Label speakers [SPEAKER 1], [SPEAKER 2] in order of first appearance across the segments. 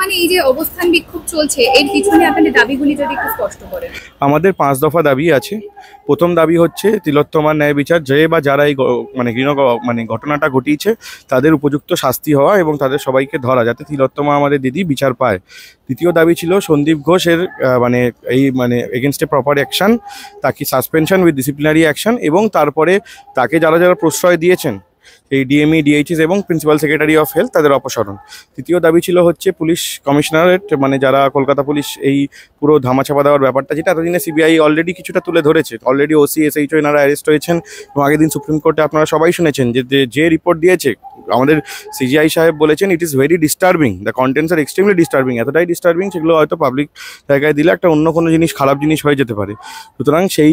[SPEAKER 1] মানে এই যে অবস্থান বিক্ষোভ চলছে এর পিছনে আপনাদের দাবিগুলি যদি একটু স্পষ্ট করেন আমাদের পাঁচ দফা দাবি আছে প্রথম দাবি হচ্ছে তিলোত্তমার ন্যায় বিচার যে বা যারা এই মানে ঘৃণ মানে ঘটনাটা ঘটিয়েছে তাদের উপযুক্ত শাস্তি হওয়া এবং তাদের সবাইকে ধরা যাতে তিলোত্তমা আমাদের দিদি বিচার পায় দ্বিতীয় দাবি ছিল সন্দীপ ঘোষের মানে এই মানে এগেনস্টে প্রপার অ্যাকশান তাকে সাসপেনশন উইথ ডিসিপ্লিনারি অ্যাকশান এবং তারপরে তাকে যারা যারা প্রশ্রয় দিয়েছেন এই ডিএমই ডিএইচএস e, e এবং প্রিন্সিপাল সেক্রেটারি অফ হেলথ তাদের অপসারণ তৃতীয় দাবি ছিল হচ্ছে পুলিশ কমিশনারেট মানে যারা কলকাতা পুলিশ এই পুরো ধামাচাপা দেওয়ার ব্যাপারটা যেটা এতদিনে সিবিআই অলরেডি কিছুটা তুলে ধরেছে অলরেডি ওসি এসএইচও এনারা অ্যারেস্ট হয়েছেন এবং আগের দিন সুপ্রিম কোর্টে আপনারা সবাই শুনেছেন যে যে রিপোর্ট দিয়েছে আমাদের সিজিআই সাহেব বলেছেন it is very disturbing the contents আর এক্সট্রিমলি ডিস্টার্বিং এতটাই ডিস্টার্বিং সেগুলো হয়তো পাবলিক জায়গায় দিলে একটা অন্য কোনো জিনিস খারাপ জিনিস হয়ে যেতে পারে সুতরাং সেই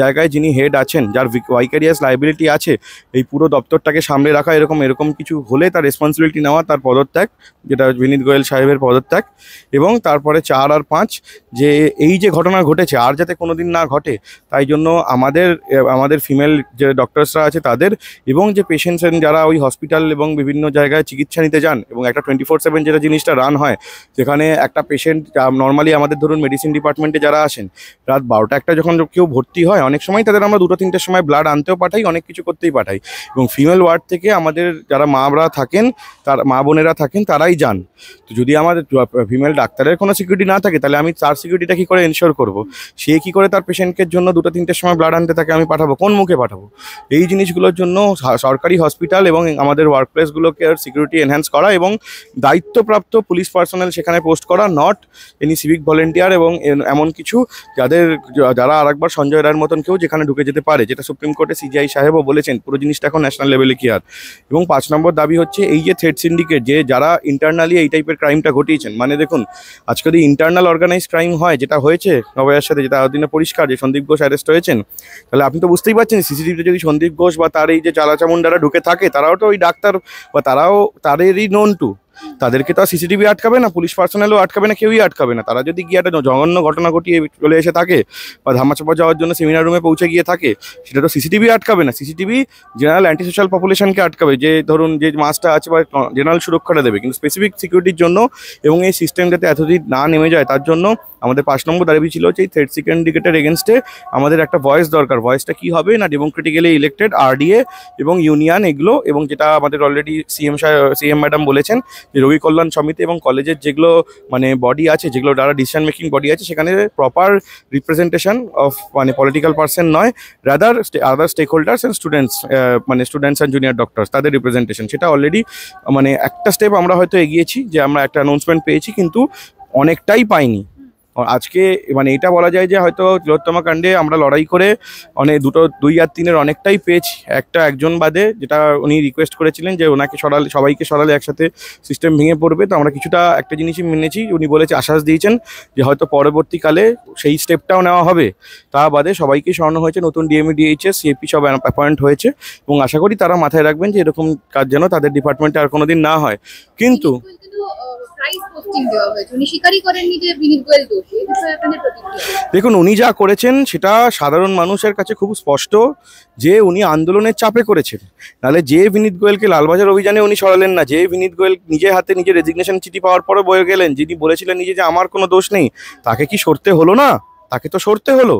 [SPEAKER 1] জায়গায় যিনি হেড আছেন যার ওয়াইকারিয়াস লাইবিলিটি আছে এই পুরো দপ্তরটাকে সামলে রাখা এরকম এরকম কিছু হলে তার রেসপন্সিবিলিটি নেওয়া তার পদত্যাগ যেটা বিনীত গোয়েল সাহেবের পদত্যাগ এবং তারপরে চার আর পাঁচ যে এই যে ঘটনা ঘটেছে আর যাতে কোনো দিন না ঘটে তাই জন্য আমাদের আমাদের ফিমেল যে ডক্টরসরা আছে তাদের এবং যে পেশেন্টস যারা ওই হসপিটাল এবং বিভিন্ন জায়গায় চিকিৎসা নিতে যান এবং একটা টোয়েন্টি ফোর সেভেন যেটা জিনিসটা রান হয় যেখানে একটা পেশেন্ট নর্মালি আমাদের ধরুন মেডিসিন ডিপার্টমেন্টে যারা আসেন রাত বারোটা একটা যখন কেউ ভর্তি ভর্তি হয় অনেক সময় তাদের আমরা দুটো তিনটের সময় ব্লাড আনতেও পাঠাই অনেক কিছু করতেই পাঠাই এবং ফিমেল ওয়ার্ড থেকে আমাদের যারা মারা থাকেন তার মা বোনেরা থাকেন তারাই যান তো যদি আমাদের ফিমেল ডাক্তারের কোনো সিকিউরিটি না থাকে তাহলে আমি তার সিকিউরিটিটা কী করে এনশিওর করব সে কী করে তার পেশেন্টের জন্য দুটো তিনটের সময় ব্লাড আনতে তাকে আমি পাঠাবো কোন মুখে পাঠাবো এই জিনিসগুলোর জন্য সরকারি হসপিটাল এবং আমাদের ওয়ার্কপ্লেসগুলোকে সিকিউরিটি এনহ্যান্স করা এবং দায়িত্বপ্রাপ্ত পুলিশ পার্সোনাল সেখানে পোস্ট করা নট এনি সিভিক ভলেন্টিয়ার এবং এমন কিছু যাদের যারা আরেকবার সঞ্জয় দাঁড়ার মতন কেউ যেখানে ঢুকে যেতে পারে যেটা সুপ্রিম কোর্টে সিজিআই সাহেবও বলেছেন পুরো জিনিসটা এখন ন্যাশনাল লেভেলে কি আর এবং পাঁচ নম্বর দাবি হচ্ছে এই যে থ্রেড সিন্ডিকেট যে যারা ইন্টারনালি এই টাইপের ক্রাইমটা ঘটিয়েছেন মানে দেখুন আজকে যদি ইন্টারনাল অর্গানাইজ ক্রাইম হয় যেটা হয়েছে নবায়ের সাথে যেটা আদিনে পরিষ্কার যে সন্দীপ ঘোষ অ্যারেস্ট হয়েছেন তাহলে আপনি তো বুঝতেই পারছেন সিসিটিভিতে যদি সন্দীপ ঘোষ বা তার এই যে চালাচামুন্ডারা ঢুকে থাকে তারাও তো ওই ডাক্তার বা তারাও তাদেরই নোন টু তাদেরকে তো আর সিসিটিভি আটকাবে না পুলিশ পার্সোনালও আটকাবে না কেউই আটকাবে না তারা যদি গিয়ে একটা জঘন্য ঘটনা ঘটিয়ে চলে এসে থাকে বা ধামাচাপা যাওয়ার জন্য সেমিনার রুমে পৌঁছে গিয়ে থাকে সেটা তো সিসিটিভি আটকাবে না সিসিটিভি জেনারেল অ্যান্টি সোশ্যাল পপুলেশনকে আটকাবে যে ধরুন যে মাসটা আছে বা জেনারেল সুরক্ষাটা দেবে কিন্তু স্পেসিফিক সিকিউরিটির জন্য এবং এই সিস্টেম যাতে এতদিন না নেমে যায় তার জন্য আমাদের পাঁচ নম্বর দাবি ছিল যে থ্রেড সিকেন্ডিকেটের এগেনস্টে আমাদের একটা ভয়েস দরকার ভয়েসটা কি হবে না ডেমোক্রেটিক্যালি ইলেক্টেড আরডিএ এবং ইউনিয়ন এগুলো এবং যেটা আমাদের অলরেডি সিএম সিএম ম্যাডাম বলেছেন রোগী কল্যাণ সমিতি এবং কলেজের যেগুলো মানে বডি আছে যেগুলো যারা ডিসিশন মেকিং বডি আছে সেখানে প্রপার রিপ্রেজেন্টেশন অফ মানে পলিটিক্যাল পার্সন নয় rather other stakeholders and students মানে স্টুডেন্টস অ্যান্ড জুনিয়র ডক্টরস তাদের রিপ্রেজেন্টেশন সেটা অলরেডি মানে একটা স্টেপ আমরা হয়তো এগিয়েছি যে আমরা একটা অ্যানাউন্সমেন্ট পেয়েছি কিন্তু অনেকটাই পাইনি আজকে মানে এটা বলা যায় যে হয়তো তিলোত্তমা কাণ্ডে আমরা লড়াই করে অনেক মানে দুটো দুই আর তিনের অনেকটাই পেয়েছি একটা একজন বাদে যেটা উনি রিকোয়েস্ট করেছিলেন যে ওনাকে সরালে সবাইকে সরালে একসাথে সিস্টেম ভেঙে পড়বে তো আমরা কিছুটা একটা জিনিসই মেনেছি উনি বলেছে আশ্বাস দিয়েছেন যে হয়তো পরবর্তীকালে সেই স্টেপটাও নেওয়া হবে তা বাদে সবাইকে সরানো হয়েছে নতুন ডিএমই ডিএইচএস সিএপি সব অ্যাপয়েন্ট হয়েছে এবং আশা করি তারা মাথায় রাখবেন যে এরকম কাজ যেন তাদের ডিপার্টমেন্টে আর কোনো দিন না হয় কিন্তু দেখুন উনি যা করেছেন সেটা সাধারণ মানুষের কাছে খুব স্পষ্ট যে উনি আন্দোলনের চাপে করেছেন নাহলে যে বিনীত গোয়েলকে লালবাজার অভিযানে উনি সরালেন না যে বিনীত গোয়েল নিজের হাতে নিজের রেজিগনেশন চিঠি পাওয়ার পরে বয়ে গেলেন যিনি বলেছিলেন নিজে যে আমার কোনো দোষ নেই তাকে কি সরতে হলো না তাকে তো সরতে হলো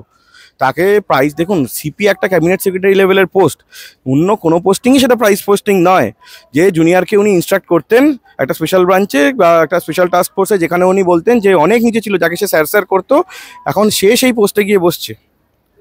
[SPEAKER 1] তাকে প্রাইস দেখুন সিপি একটা ক্যাবিনেট সেক্রেটারি লেভেলের পোস্ট অন্য কোনো পোস্টিংই সেটা প্রাইস পোস্টিং নয় যে জুনিয়রকে উনি ইনস্ট্রাক্ট করতেন একটা স্পেশাল ব্রাঞ্চে বা একটা স্পেশাল টাস্ক ফোর্সে যেখানে উনি বলতেন যে অনেক নিচে ছিল যাকে সে স্যার স্যার করতো এখন সে সেই পোস্টে গিয়ে বসছে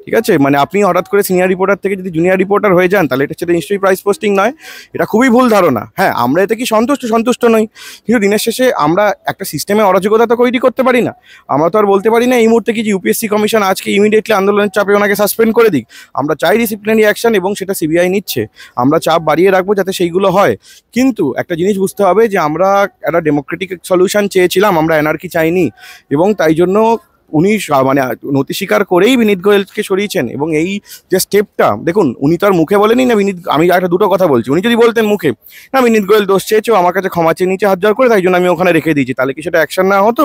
[SPEAKER 1] ঠিক আছে মানে আপনি হঠাৎ করে সিনিয়র রিপোর্টার থেকে যদি জুনিয়র রিপোর্টার হয়ে যান তাহলে এটা সেটা নিশ্চয়ই প্রাইস পোস্টিং নয় এটা খুবই ভুল ধারণা হ্যাঁ আমরা এতে কি সন্তুষ্ট সন্তুষ্ট নই কিন্তু দিনের শেষে আমরা একটা সিস্টেমে অরাজকতা তো তৈরি করতে পারি না আমরা তো আর বলতে পারি না এই মুহূর্তে কি যে ইউপিএসসি কমিশন আজকে ইমিডিয়েটলি আন্দোলনের চাপে ওনাকে সাসপেন্ড করে দিক আমরা চাই ডিসিপ্লিনারি অ্যাকশন এবং সেটা সিবিআই নিচ্ছে আমরা চাপ বাড়িয়ে রাখবো যাতে সেইগুলো হয় কিন্তু একটা জিনিস বুঝতে হবে যে আমরা একটা ডেমোক্রেটিক সলিউশন চেয়েছিলাম আমরা এনআরকি চাইনি এবং তাই জন্য উনি মানে নতি স্বীকার করেই বিনীত গোয়েলকে সরিয়েছেন এবং এই যে স্টেপটা দেখুন উনি তো আর মুখে বলেনি না বিনীত আমি একটা দুটো কথা বলছি উনি যদি বলতেন মুখে না বিনীত গোয়েল দোষ চেয়েছো আমার কাছে ক্ষমা চেয়ে নিচে হাত করে তাই জন্য আমি ওখানে রেখে দিয়েছি তাহলে কি সেটা অ্যাকশন না হতো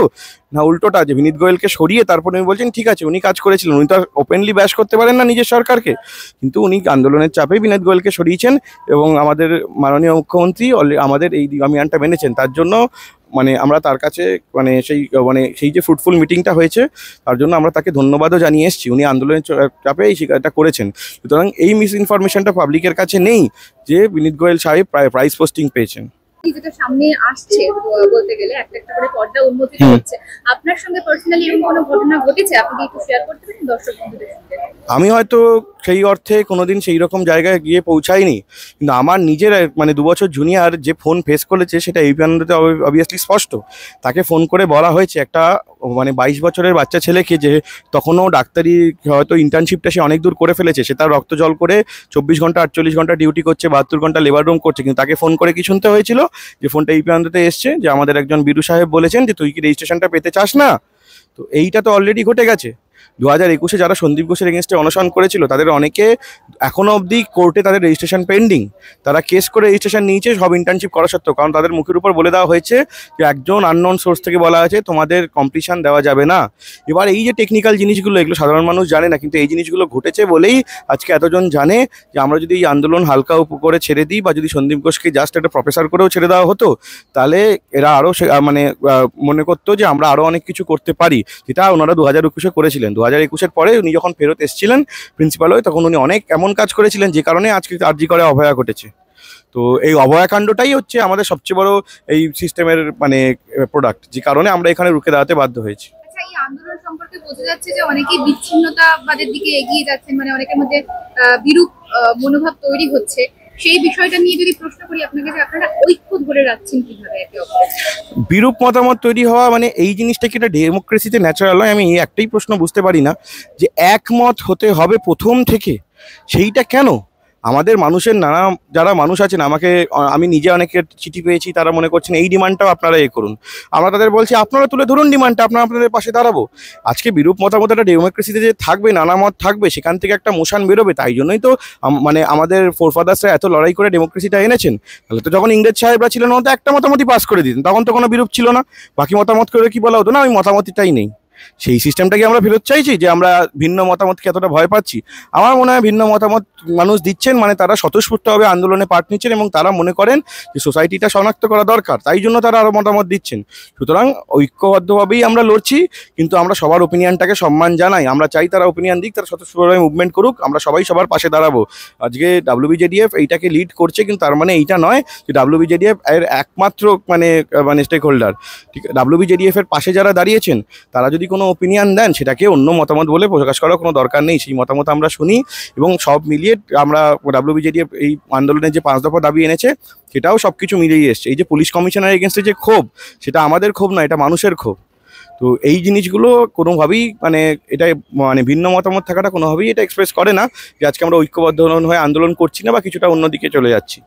[SPEAKER 1] না উল্টোটা যে বিনীত গোয়েলকে সরিয়ে তারপরে উনি বলছেন ঠিক আছে উনি কাজ করেছিলেন উনি তো ওপেনলি ব্যাস করতে পারেন না নিজের সরকারকে কিন্তু উনি আন্দোলনের চাপেই বিনীত গোয়েলকে সরিয়েছেন এবং আমাদের মাননীয় মুখ্যমন্ত্রী আমাদের এই আমিয়ানটা মেনেছেন তার জন্য মানে আমরা তার কাছে মানে সেই মানে সেই যে ফ্রুটফুল মিটিংটা হয়েছে তার জন্য আমরা তাকে ধন্যবাদও জানিয়ে এসেছি উনি আন্দোলনের চাপে এই শিকারটা করেছেন সুতরাং এই মিস ইনফরমেশনটা পাবলিকের কাছে নেই যে বিনীত গোয়েল সাহেব প্রায় প্রাইজ পোস্টিং পেয়েছেন যেটা সামনে আসছে বলতে গেলে একটা করে পর্দা উন্মোচিত হচ্ছে আপনার সঙ্গে পার্সোনালি এরকম কোনো ঘটনা ঘটেছে আপনি একটু শেয়ার করতে পারেন দর্শক বন্ধুদের সঙ্গে আমি হয়তো সেই অর্থে কোনোদিন সেই রকম জায়গায় গিয়ে পৌঁছাইনি কিন্তু আমার নিজের মানে দু বছর জুনিয়র যে ফোন ফেস করেছে সেটা এই প্যান্ডতে অবভিয়াসলি স্পষ্ট তাকে ফোন করে বলা হয়েছে একটা মানে বাইশ বছরের বাচ্চা ছেলেকে যে তখনও ডাক্তারি হয়তো ইন্টার্নশিপটা সে অনেক দূর করে ফেলেছে সে তার রক্ত জল করে চব্বিশ ঘন্টা আটচল্লিশ ঘন্টা ডিউটি করছে বাহাত্তর ঘন্টা লেবার রুম করছে কিন্তু তাকে ফোন করে কি শুনতে হয়েছিল যে ফোনটা এই প্রান্ততে এসছে যে আমাদের একজন বিরু সাহেব বলেছেন যে তুই কি রেজিস্ট্রেশনটা পেতে চাস না তো এইটা তো অলরেডি ঘটে গেছে দু হাজার একুশে যারা সন্দীপ ঘোষের এগেনস্টে অনশন করেছিল তাদের অনেকে এখনও অবধি কোর্টে তাদের রেজিস্ট্রেশন পেন্ডিং তারা কেস করে রেজিস্ট্রেশন নিয়েছে সব ইন্টার্নশিপ করা সত্ত্বেও কারণ তাদের মুখের উপর বলে দেওয়া হয়েছে যে একজন আননোন সোর্স থেকে বলা হয়েছে তোমাদের কম্পিটিশান দেওয়া যাবে না এবার এই যে টেকনিক্যাল জিনিসগুলো এগুলো সাধারণ মানুষ জানে না কিন্তু এই জিনিসগুলো ঘটেছে বলেই আজকে এতজন জানে যে আমরা যদি এই আন্দোলন হালকা উপ করে ছেড়ে দিই বা যদি সন্দীপ ঘোষকে জাস্ট একটা প্রফেসর করেও ছেড়ে দেওয়া হতো তাহলে এরা আরও মানে মনে করতো যে আমরা আরও অনেক কিছু করতে পারি যেটা ওনারা দু হাজার একুশে করেছিলেন দু হাজার একুশের পরে উনি যখন ফেরত এসেছিলেন প্রিন্সিপাল হয়ে তখন উনি অনেক এমন কাজ করেছিলেন যে কারণে আজকে আর্জি করে অভয়া ঘটেছে তো এই অভয়াকাণ্ডটাই হচ্ছে আমাদের সবচেয়ে বড় এই সিস্টেমের মানে প্রোডাক্ট যে কারণে আমরা এখানে রুখে দাঁড়াতে বাধ্য হয়েছি আচ্ছা, মানে সেই বিষয়টা নিয়ে যদি প্রশ্ন করি আপনাকে আপনারা ঐক্য ধরে রাখছেন কিভাবে বিরূপ মতামত তৈরি হওয়া মানে এই জিনিসটা কি এটা ডেমোক্রেসিতে ন্যাচারাল হয় আমি একটাই প্রশ্ন বুঝতে পারি না যে একমত হতে হবে প্রথম থেকে সেইটা কেন আমাদের মানুষের নানা যারা মানুষ আছেন আমাকে আমি নিজে অনেকে চিঠি পেয়েছি তারা মনে করছেন এই ডিমান্ডটাও আপনারা এ করুন আমরা তাদের বলছি আপনারা তুলে ধরুন ডিমান্ডটা আপনারা আপনাদের পাশে দাঁড়াবো আজকে বিরূপ মতামত একটা ডেমোক্রেসিতে যে থাকবে নানা মত থাকবে সেখান থেকে একটা মোশান বেরোবে তাই জন্যই তো মানে আমাদের ফোরফাদার্সরা এত লড়াই করে ডেমোক্রেসিটা এনেছেন তাহলে তো যখন ইংরেজ সাহেবরা ছিলেন তো একটা মতামতই পাস করে দিতেন তখন তো কোনো বিরূপ ছিল না বাকি মতামত করে কি বলা হতো না আমি মতামতটাই নেই সেই সিস্টেমটা কি আমরা ফেরত চাইছি যে আমরা ভিন্ন মতামতকে এতটা ভয় পাচ্ছি আমার মনে হয় ভিন্ন মতামত মানুষ দিচ্ছেন মানে তারা স্বতঃস্ফূর্তভাবে আন্দোলনে পার্ট নিচ্ছেন এবং তারা মনে করেন যে সোসাইটিটা শনাক্ত করা দরকার তাই জন্য তারা আরও মতামত দিচ্ছেন সুতরাং ঐক্যবদ্ধভাবেই আমরা লড়ছি কিন্তু আমরা সবার ওপিনিয়নটাকে সম্মান জানাই আমরা চাই তারা ওপিনিয়ন দিক তারা স্বতঃস্ফূর্তভাবে মুভমেন্ট করুক আমরা সবাই সবার পাশে দাঁড়াবো আজকে ডাব্লিউবিজেডিএফ এইটাকে লিড করছে কিন্তু তার মানে এইটা নয় যে ডাব্লিউবিজেডিএফ এর একমাত্র মানে মানে স্টেক হোল্ডার ঠিক ডাব্লিউবিজেডিএফ এর পাশে যারা দাঁড়িয়েছেন তারা যদি কোনো ওপিনিয়ন দেন সেটাকে অন্য মতামত বলে প্রকাশ করার কোনো দরকার নেই সেই মতামত আমরা শুনি এবং সব মিলিয়ে আমরা ডাব্লিউবিজেডি এই আন্দোলনের যে পাঁচ দফা দাবি এনেছে সেটাও সব কিছু মিলিয়ে এসছে এই যে পুলিশ কমিশনার এগেনস্টে যে ক্ষোভ সেটা আমাদের ক্ষোভ না এটা মানুষের ক্ষোভ তো এই জিনিসগুলো কোনোভাবেই মানে এটা মানে ভিন্ন মতামত থাকাটা কোনোভাবেই এটা এক্সপ্রেস করে না যে আজকে আমরা ঐক্যবদ্ধ হয়ে আন্দোলন করছি না বা কিছুটা অন্যদিকে চলে যাচ্ছি